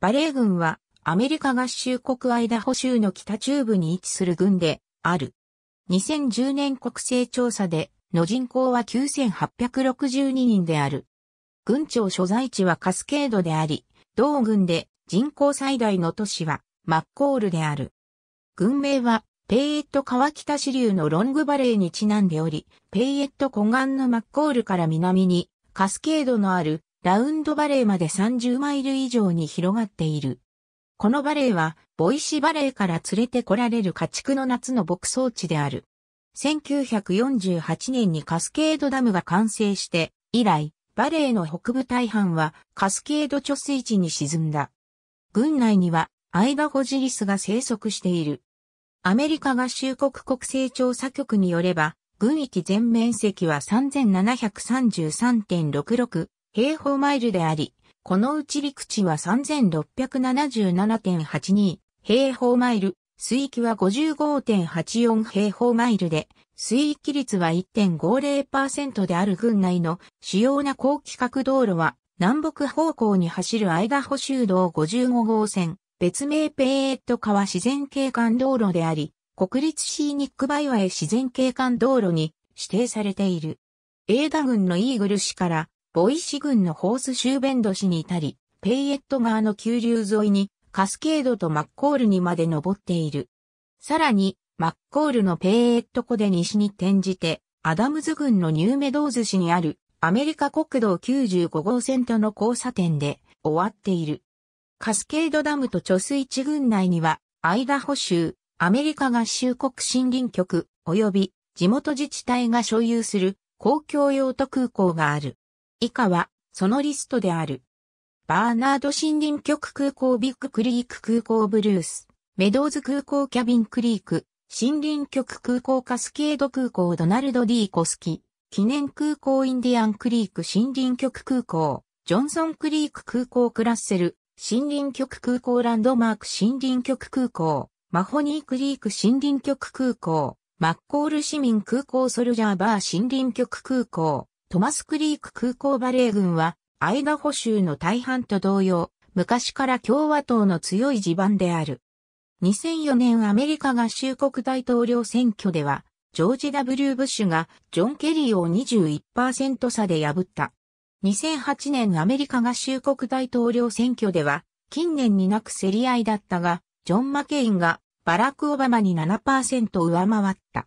バレー軍はアメリカ合衆国アイダホ州の北中部に位置する軍である。2010年国勢調査での人口は9862人である。軍庁所在地はカスケードであり、同軍で人口最大の都市はマッコールである。軍名はペイエット川北支流のロングバレーにちなんでおり、ペイエット湖岸のマッコールから南にカスケードのあるラウンドバレーまで30マイル以上に広がっている。このバレーは、ボイシバレーから連れてこられる家畜の夏の牧草地である。1948年にカスケードダムが完成して、以来、バレーの北部大半はカスケード貯水池に沈んだ。軍内にはアイバホジリスが生息している。アメリカ合衆国国勢調査局によれば、軍域全面積は3733.66平方マイルであり、このうち陸地は3677.82平方マイル、水域は55.84平方マイルで、水域率は1.50%である郡内の主要な高規格道路は、南北方向に走るアイダホ州道55号線、別名ペーット川自然景観道路であり、国立シーニックバイワへ自然景観道路に指定されている。エーダ郡のイーグル市からボイシ郡のホースシューベンド市に至り、ペイエット川の急流沿いにカスケードとマッコールにまで登っている。さらに、マッコールのペイエット湖で西に転じて、アダムズ郡のニューメドーズ市にあるアメリカ国道95号線との交差点で終わっている。カスケードダムと貯水池軍内には、アイダホ州、アメリカ合衆国森林局、及び地元自治体が所有する公共用途空港がある。以下は、そのリストである。バーナード森林局空港ビッグクリーク空港ブルース、メドーズ空港キャビンクリーク、森林局空港カスケード空港ドナルド・ディー・コスキ、記念空港インディアンクリーク森林局空港、ジョンソンクリーク空港クラッセル、森林局空港ランドマーク森林局空港、マホニークリーク森林局空港、マッコール市民空港ソルジャーバー森林局空港、トマスクリーク空港バレー軍は、アイダホ州の大半と同様、昔から共和党の強い地盤である。2004年アメリカ合衆国大統領選挙では、ジョージ・ W・ ブッシュがジョン・ケリーを21%差で破った。2008年アメリカ合衆国大統領選挙では、近年になく競り合いだったが、ジョン・マケインがバラク・オバマに7%上回った。